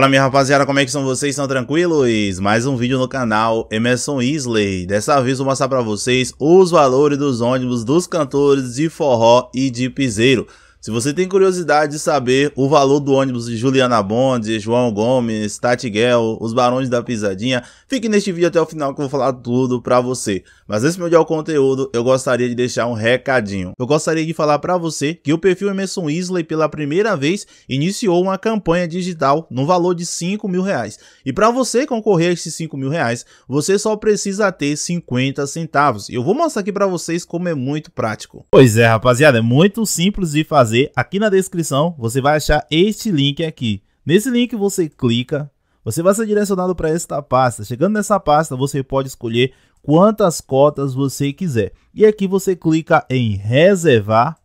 Fala minha rapaziada, como é que são vocês? Estão tranquilos? Mais um vídeo no canal Emerson Isley. Dessa vez vou mostrar para vocês os valores dos ônibus dos cantores de forró e de piseiro. Se você tem curiosidade de saber o valor do ônibus de Juliana Bond, João Gomes, Tati Guel, os Barões da Pisadinha, fique neste vídeo até o final que eu vou falar tudo pra você. Mas antes de me é o conteúdo, eu gostaria de deixar um recadinho. Eu gostaria de falar pra você que o perfil Emerson Isley pela primeira vez iniciou uma campanha digital no valor de 5 mil reais. E para você concorrer a esses 5 mil reais, você só precisa ter 50 centavos. Eu vou mostrar aqui pra vocês como é muito prático. Pois é, rapaziada, é muito simples de fazer fazer, aqui na descrição você vai achar este link aqui. Nesse link você clica, você vai ser direcionado para esta pasta. Chegando nessa pasta, você pode escolher quantas cotas você quiser. E aqui você clica em reservar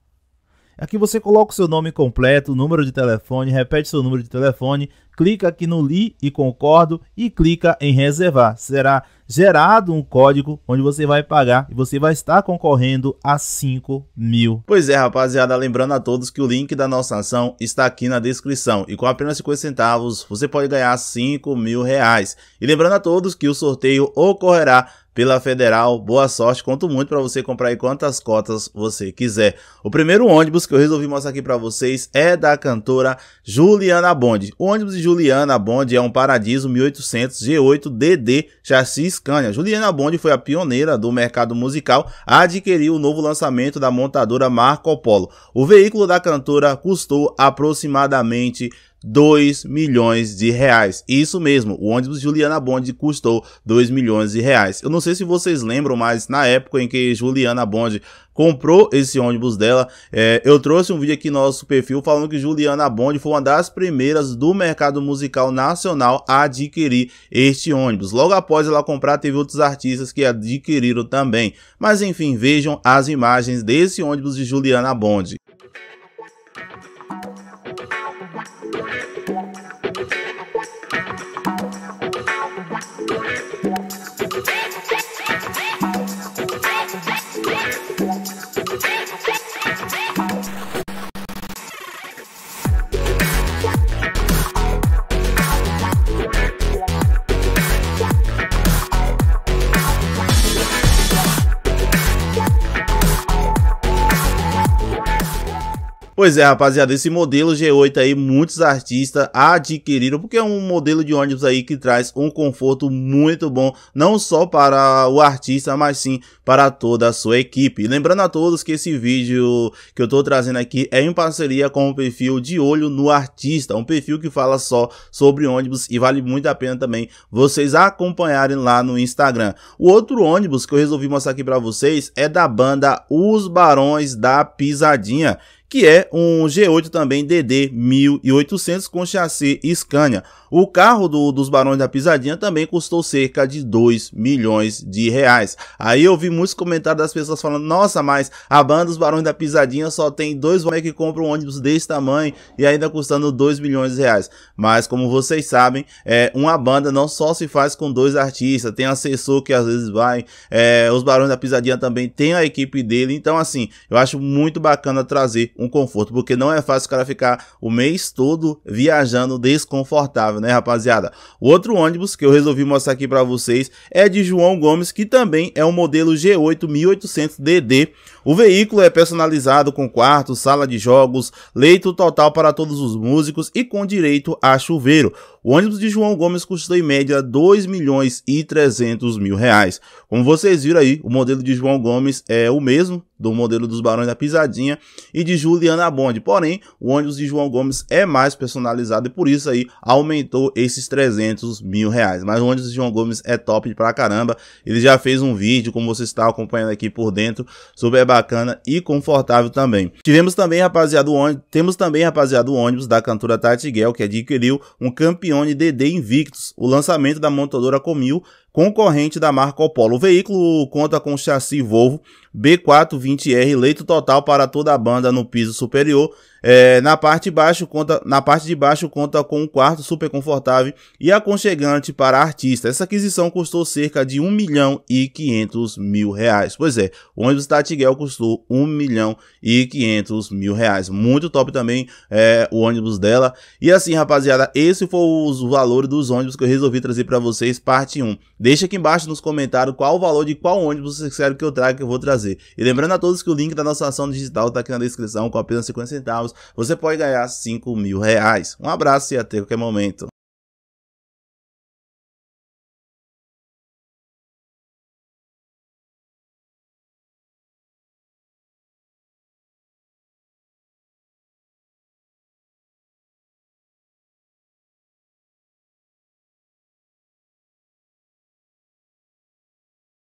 Aqui você coloca o seu nome completo, número de telefone, repete seu número de telefone, clica aqui no Li e Concordo e clica em Reservar. Será gerado um código onde você vai pagar e você vai estar concorrendo a 5 mil. Pois é, rapaziada, lembrando a todos que o link da nossa ação está aqui na descrição e com apenas 50 centavos você pode ganhar 5 mil reais. E lembrando a todos que o sorteio ocorrerá pela Federal. Boa sorte, conto muito para você comprar aí quantas cotas você quiser. O primeiro ônibus que eu resolvi mostrar aqui para vocês é da cantora Juliana Bond. O ônibus de Juliana Bond é um Paradiso 1800 G8 DD chassi Scania. Juliana Bond foi a pioneira do mercado musical a adquirir o novo lançamento da montadora Marco Polo. O veículo da cantora custou aproximadamente 2 milhões de reais. Isso mesmo, o ônibus Juliana Bond custou 2 milhões de reais. Eu não sei se vocês lembram, mas na época em que Juliana Bond comprou esse ônibus dela. É, eu trouxe um vídeo aqui no nosso perfil falando que Juliana Bond foi uma das primeiras do mercado musical nacional a adquirir este ônibus. Logo após ela comprar, teve outros artistas que adquiriram também. Mas enfim, vejam as imagens desse ônibus de Juliana Bond. Pois é, rapaziada, esse modelo G8 aí muitos artistas adquiriram, porque é um modelo de ônibus aí que traz um conforto muito bom, não só para o artista, mas sim para toda a sua equipe. lembrando a todos que esse vídeo que eu tô trazendo aqui é em parceria com o perfil De Olho no Artista, um perfil que fala só sobre ônibus e vale muito a pena também vocês acompanharem lá no Instagram. O outro ônibus que eu resolvi mostrar aqui para vocês é da banda Os Barões da Pisadinha que é um G8 também DD 1800 com chassi Scania. O carro do, dos Barões da Pisadinha também custou cerca de 2 milhões de reais. Aí eu vi muitos comentários das pessoas falando, nossa, mas a banda dos Barões da Pisadinha só tem dois homens que compram um ônibus desse tamanho e ainda custando 2 milhões de reais. Mas como vocês sabem, é, uma banda não só se faz com dois artistas, tem assessor que às vezes vai, é, os Barões da Pisadinha também tem a equipe dele, então assim, eu acho muito bacana trazer um conforto, porque não é fácil o cara ficar o mês todo viajando desconfortável né, rapaziada? O outro ônibus que eu resolvi mostrar aqui para vocês é de João Gomes, que também é um modelo G8 1800DD. O veículo é personalizado com quarto, sala de jogos, leito total para todos os músicos e com direito a chuveiro. O ônibus de João Gomes custou em média 2 milhões e 300 mil reais. Como vocês viram aí, o modelo de João Gomes é o mesmo do modelo dos Barões da Pisadinha e de Juliana Bond. Porém, o ônibus de João Gomes é mais personalizado e por isso aí aumentou esses 300 mil reais. Mas o ônibus de João Gomes é top pra caramba. Ele já fez um vídeo, como você está acompanhando aqui por dentro, super bacana e confortável também. Tivemos também, rapaziada, o ônibus, temos também, rapaziada, o ônibus da cantora Tati Guel, que adquiriu um campeão DD Invictus, o lançamento da montadora Comil, concorrente da marca Opolo. O veículo conta com chassi Volvo B420R, leito total para toda a banda no piso superior é, na, parte baixo conta, na parte de baixo conta com um quarto super confortável e aconchegante para artista. Essa aquisição custou cerca de 1 milhão e 500 mil reais. Pois é, o ônibus Tatiguel custou 1 milhão e 500 mil reais. Muito top também é, o ônibus dela. E assim, rapaziada, esse foi os valores dos ônibus que eu resolvi trazer para vocês, parte 1. Deixa aqui embaixo nos comentários qual o valor de qual ônibus vocês querem que eu traga que eu vou trazer. E lembrando a todos que o link da nossa ação digital está aqui na descrição com apenas 50 centavos centavos, você pode ganhar 5 mil reais. Um abraço e até qualquer momento.